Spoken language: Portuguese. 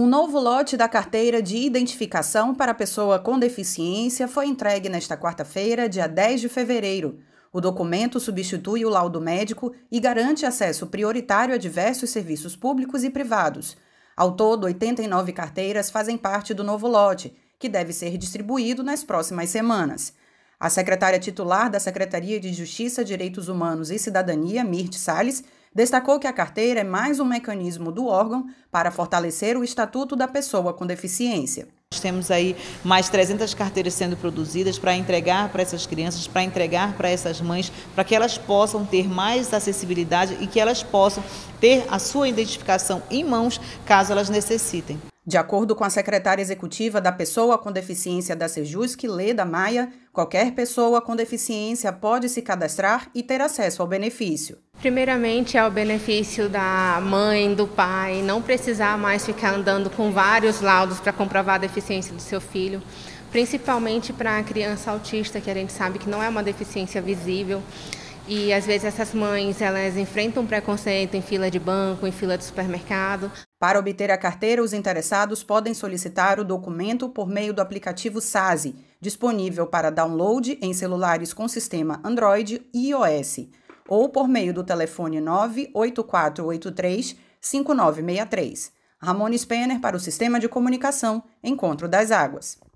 Um novo lote da carteira de identificação para pessoa com deficiência foi entregue nesta quarta-feira, dia 10 de fevereiro. O documento substitui o laudo médico e garante acesso prioritário a diversos serviços públicos e privados. Ao todo, 89 carteiras fazem parte do novo lote, que deve ser distribuído nas próximas semanas. A secretária titular da Secretaria de Justiça, Direitos Humanos e Cidadania, Mirth Salles, Destacou que a carteira é mais um mecanismo do órgão para fortalecer o estatuto da pessoa com deficiência. Nós temos aí mais 300 carteiras sendo produzidas para entregar para essas crianças, para entregar para essas mães, para que elas possam ter mais acessibilidade e que elas possam ter a sua identificação em mãos caso elas necessitem. De acordo com a secretária executiva da Pessoa com Deficiência da Sejusc, Leda Maia, qualquer pessoa com deficiência pode se cadastrar e ter acesso ao benefício. Primeiramente é o benefício da mãe, do pai, não precisar mais ficar andando com vários laudos para comprovar a deficiência do seu filho, principalmente para a criança autista, que a gente sabe que não é uma deficiência visível. E às vezes essas mães, elas enfrentam preconceito em fila de banco, em fila de supermercado. Para obter a carteira, os interessados podem solicitar o documento por meio do aplicativo SASE, disponível para download em celulares com sistema Android e iOS, ou por meio do telefone 98483 5963. Ramon Spener para o Sistema de Comunicação, Encontro das Águas.